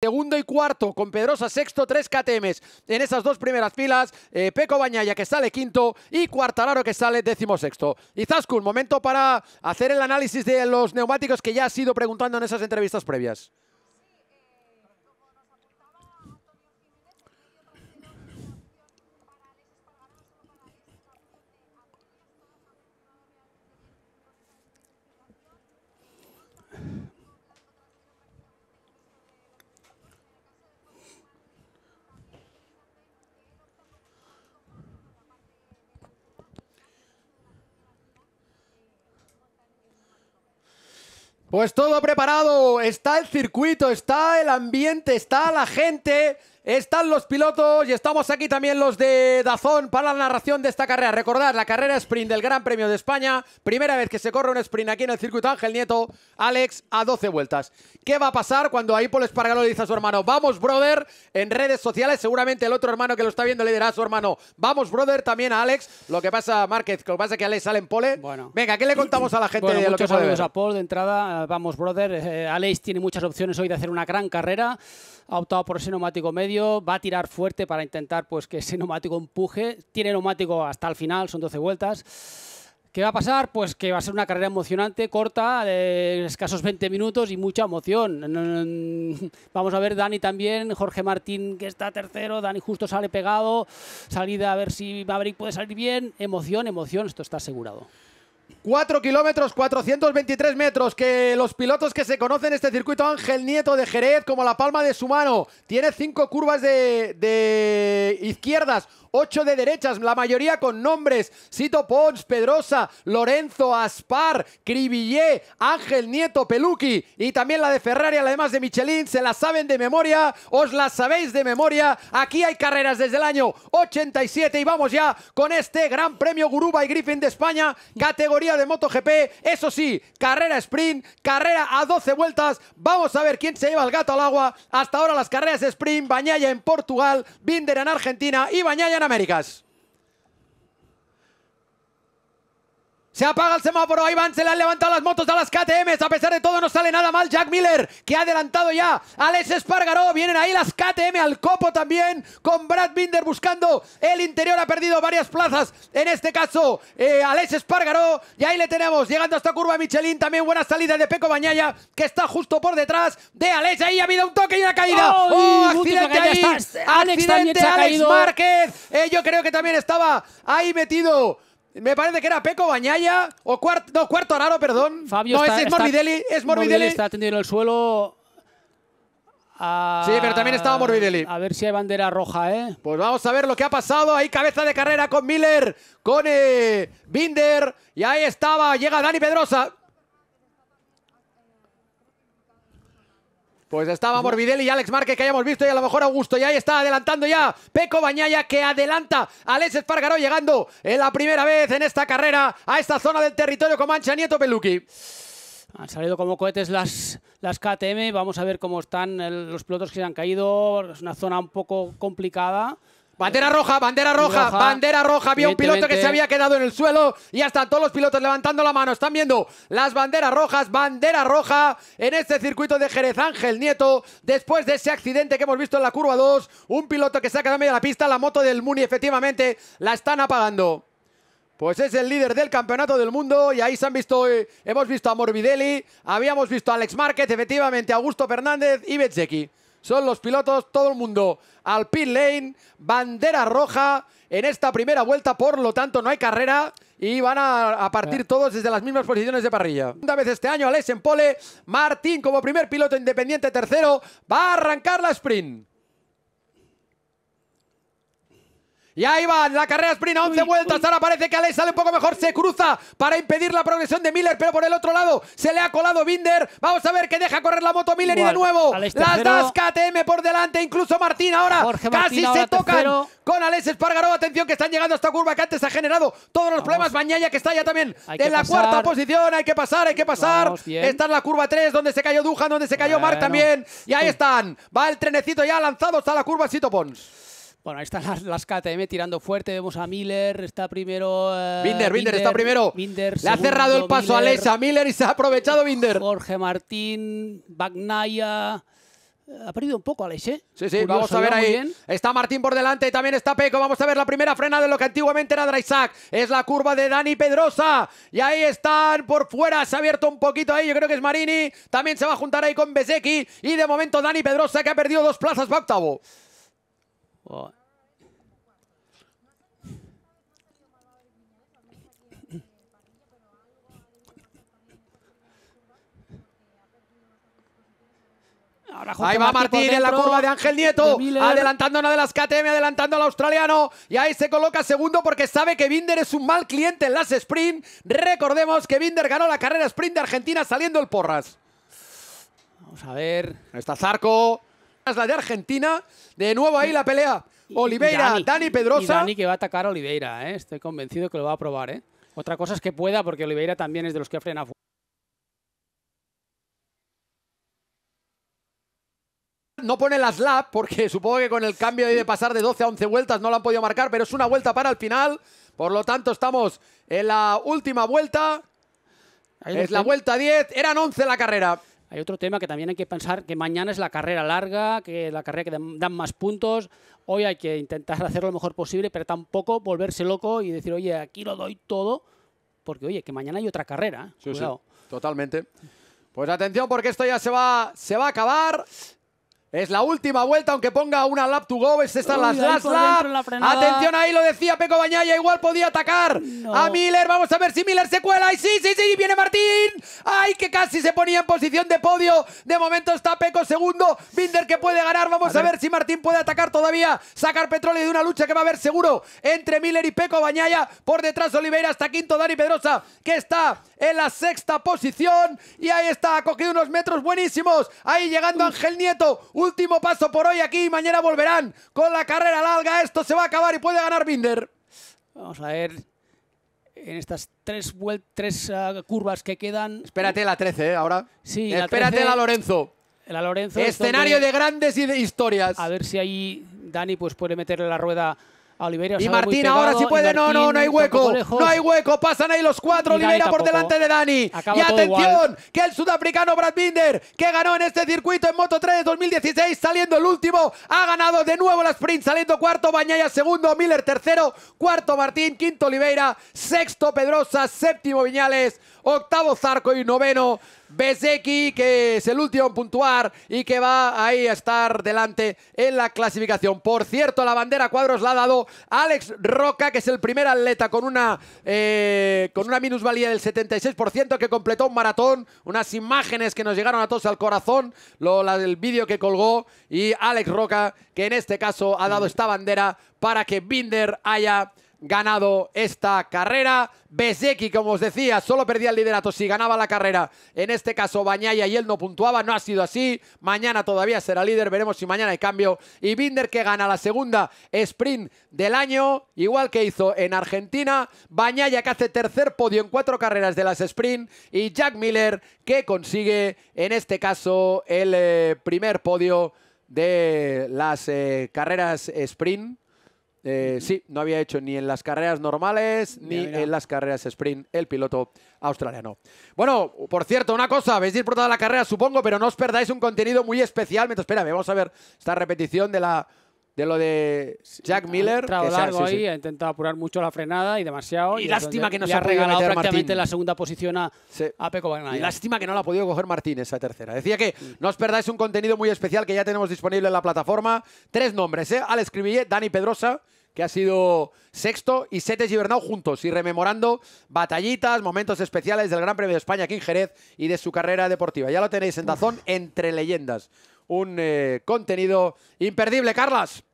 Segundo y cuarto, con Pedrosa sexto, tres KTMs en esas dos primeras filas. Eh, Peco Bañaya que sale quinto y Cuartararo que sale décimo sexto. un momento para hacer el análisis de los neumáticos que ya has ido preguntando en esas entrevistas previas. Pues todo preparado, está el circuito, está el ambiente, está la gente. Están los pilotos y estamos aquí también los de Dazón para la narración de esta carrera. Recordad, la carrera sprint del Gran Premio de España. Primera vez que se corre un sprint aquí en el circuito Ángel Nieto. Alex, a 12 vueltas. ¿Qué va a pasar cuando ahí Paul lo le dice a su hermano, vamos, brother? En redes sociales, seguramente el otro hermano que lo está viendo le dirá a su hermano, vamos, brother, también a Alex. Lo que pasa, Márquez, lo que pasa es que Alex sale en pole. Bueno. Venga, ¿qué le contamos a la gente de lo que a Paul de entrada. Vamos, brother. Eh, Alex tiene muchas opciones hoy de hacer una gran carrera. Ha optado por ese neumático medio va a tirar fuerte para intentar pues, que ese neumático empuje. Tiene neumático hasta el final, son 12 vueltas. ¿Qué va a pasar? Pues que va a ser una carrera emocionante, corta, de escasos 20 minutos y mucha emoción. Vamos a ver Dani también, Jorge Martín que está tercero, Dani justo sale pegado, salida a ver si Maverick puede salir bien. Emoción, emoción, esto está asegurado. 4 kilómetros, 423 metros, que los pilotos que se conocen este circuito, Ángel Nieto de Jerez, como la palma de su mano, tiene 5 curvas de, izquierdas, 8 de derechas, la mayoría con nombres, Sito Pons, Pedrosa, Lorenzo, Aspar, Cribillé, Ángel Nieto, Peluki, y también la de Ferrari, además de Michelin, se la saben de memoria, os la sabéis de memoria, aquí hay carreras desde el año 87 y vamos ya con este Gran Premio Guruba y Griffin de España, categoría de MotoGP. Eso sí, carrera sprint, carrera a 12 vueltas. Vamos a ver quién se lleva el gato al agua. Hasta ahora las carreras sprint, bañalla en Portugal, Binder en Argentina y bañalla en Américas. Se apaga el semáforo, ahí van, se le han levantado las motos a las KTMs. A pesar de todo, no sale nada mal Jack Miller, que ha adelantado ya. Alex Espargaró, vienen ahí las KTM al copo también, con Brad Binder buscando el interior. Ha perdido varias plazas, en este caso eh, Alex Espargaró. Y ahí le tenemos, llegando a esta curva Michelin. También buena salida de Peco Bañaya, que está justo por detrás de Alex. Ahí ha habido un toque y una caída. ¡Oh, accidente ahí! Alex accidente, Alex, Márquez. Eh, yo creo que también estaba ahí metido. Me parece que era Peco Bañaya o cuarto, no, cuarto raro perdón. Fabio no, es, Morbidelli, está, es Morbidelli. está tendido en el suelo. Ah, sí, pero también estaba Morbidelli. A ver si hay bandera roja, ¿eh? Pues vamos a ver lo que ha pasado. Ahí cabeza de carrera con Miller, con eh, Binder. Y ahí estaba, llega Dani Pedrosa. Pues estaba Morbidelli y Alex Márquez, que hayamos visto, y a lo mejor Augusto. Y ahí está adelantando ya Peco Bañaya, que adelanta a Alex Espargaró, llegando en la primera vez en esta carrera a esta zona del territorio con Mancha Nieto Peluki. Han salido como cohetes las, las KTM. Vamos a ver cómo están eh, los pilotos que se han caído. Es una zona un poco complicada. Bandera roja, bandera roja, bandera roja. Había un piloto que se había quedado en el suelo y hasta todos los pilotos levantando la mano. Están viendo las banderas rojas, bandera roja en este circuito de Jerez Ángel Nieto. Después de ese accidente que hemos visto en la curva 2, un piloto que se ha quedado en medio de la pista, la moto del Muni efectivamente la están apagando. Pues es el líder del campeonato del mundo y ahí se han visto, eh, hemos visto a Morbidelli, habíamos visto a Alex Márquez, efectivamente a Augusto Fernández y Betzeki son los pilotos, todo el mundo al pit lane, bandera roja en esta primera vuelta, por lo tanto no hay carrera y van a, partir todos desde las mismas posiciones de parrilla. Una vez este año, Alex en pole, Martín como primer piloto independiente tercero, va a arrancar la sprint. Y ahí va la carrera sprint, 11 vueltas. Ahora parece que Ale sale un poco mejor. Se cruza para impedir la progresión de Miller, pero por el otro lado se le ha colado Binder. Vamos a ver que deja correr la moto Miller y de nuevo este las das KTM por delante. Incluso Martín ahora casi se tocan con Alex Espargaró. Atención que están llegando a esta curva que antes ha generado todos los problemas. Bañaya que está ya también en la cuarta posición. Hay que pasar, hay que pasar. está en la curva 3 donde se cayó Dujan, donde se cayó Mark también. Y ahí están. Va el trenecito ya lanzado está la curva Sito Pons. Bueno, ahí están las, KTM tirando fuerte. Vemos a Miller, está primero. Eh, Binder, Binder, está primero. Le ha cerrado el paso a Alexa Miller y se ha aprovechado Binder. Jorge Martín, Bagnaya. Eh, ha perdido un poco Alex, ¿eh? Sí, sí, vamos a ver ahí. Está Martín por delante, y también está Peco. Vamos a ver la primera frena de lo que antiguamente era Draisak. Es la curva de Dani Pedrosa. Y ahí están por fuera. Se ha abierto un poquito ahí. Yo creo que es Marini. También se va a juntar ahí con Besecki. Y de momento Dani Pedrosa que ha perdido dos plazas para octavo ahí va Martín en la curva de Ángel Nieto. Adelantando adelantando una de las KTM, adelantando al australiano. Y ahí se coloca segundo porque sabe que Binder es un mal cliente en las sprint. Recordemos que Binder ganó la carrera sprint de Argentina saliendo el Porras. Vamos a ver. Ahí Está Zarco la de Argentina. De nuevo ahí la pelea. Oliveira, Dani, Pedrosa. Dani que va a atacar a Oliveira, eh. estoy convencido que lo va a probar. Eh. Otra cosa es que pueda, porque Oliveira también es de los que frena No pone la slap porque supongo que con el cambio de pasar de 12 a 11 vueltas no lo han podido marcar, pero es una vuelta para el final. Por lo tanto, estamos en la última vuelta. es la vuelta 10. Eran 11 la carrera. Hay otro tema que también hay que pensar que mañana es la carrera larga, que la carrera que dan más puntos. Hoy hay que intentar hacer lo mejor posible, pero tampoco volverse loco y decir, oye, aquí lo doy todo, porque oye, que mañana hay otra carrera. Sí, totalmente. Pues atención porque esto ya se va, se va a acabar. Es la última vuelta, aunque ponga una lap to go. Esta están las last lap. Atención ahí, lo decía Peco Bañaya. Igual podía atacar a Miller. Vamos a ver si Miller se cuela. ¡Ay, sí, sí, sí! ¡Viene Martín! ¡Ay, que casi se ponía en posición de podio! De momento está Peco segundo. Binder que puede ganar. Vamos a, ver. si Martín puede atacar todavía. Sacar petróleo de una lucha que va a haber seguro entre Miller y Peco Bañaya. Por detrás Oliveira hasta quinto Dani Pedrosa, que está en la sexta posición. Y ahí está, ha cogido unos metros buenísimos. Ahí llegando Ángel Nieto Último paso por hoy aquí. Mañana volverán con la carrera larga. Esto se va a acabar y puede ganar Binder. Vamos a ver. En estas tres, tres ah, curvas que quedan. Espérate la 13, ¿eh? Ahora. Sí, Espérate la, la Lorenzo. La Escenario de grandes y de historias. A ver si ahí Dani pues, puede meterle la rueda y Martín ahora sí puede. no, no, no hay hueco. No hay hueco. Pasan ahí los cuatro. Oliveira por delante de Dani. y atención, que el sudafricano Brad Binder, que ganó en este circuito en Moto 3 2016, saliendo el último, ha ganado de nuevo la sprint, saliendo cuarto. Bañaya segundo, Miller tercero, cuarto Martín, quinto Oliveira, sexto Pedrosa, séptimo Viñales, octavo Zarco y noveno Besecki, que es el último en puntuar y que va ahí a estar delante en la clasificación. Por cierto, la bandera cuadros la ha dado Alex Roca, que es el primer atleta con una, eh, con una minusvalía del 76% que completó un maratón. Unas imágenes que nos llegaron a todos al corazón, lo, la del vídeo que colgó y Alex Roca, que en este caso ha dado esta bandera para que Binder haya ganado esta carrera. Bezeki, como os decía, solo perdía el liderato si ganaba la carrera. En este caso, Bañaya y él no puntuaba, no ha sido así. Mañana todavía será líder, veremos si mañana hay cambio. Y Binder que gana la segunda sprint del año, igual que hizo en Argentina. Bañaya que hace tercer podio en cuatro carreras de las sprint. Y Jack Miller que consigue, en este caso, el eh, primer podio de las eh, carreras sprint eh, sí, no había hecho ni en las carreras normales ni en las carreras sprint el piloto australiano. Bueno, por cierto, una cosa, habéis disfrutado la carrera, supongo, pero no os perdáis un contenido muy especial. Mientras, espera, vamos a ver esta repetición de la de lo de Jack Miller. Ha largo ahí, ha intentado apurar mucho la frenada y demasiado. Y, lástima que no se ha regalado prácticamente la segunda posición a, a Y Lástima que no la ha podido coger Martín esa tercera. Decía que mm. no os perdáis un contenido muy especial que ya tenemos disponible en la plataforma. Tres nombres, ¿eh? Alex Cribillet, Dani Pedrosa, que ha sido sexto, y Setes y juntos, y rememorando batallitas, momentos especiales del Gran Premio de España aquí en Jerez y de su carrera deportiva. Ya lo tenéis en tazón, entre leyendas. Un eh, contenido imperdible, Carlas.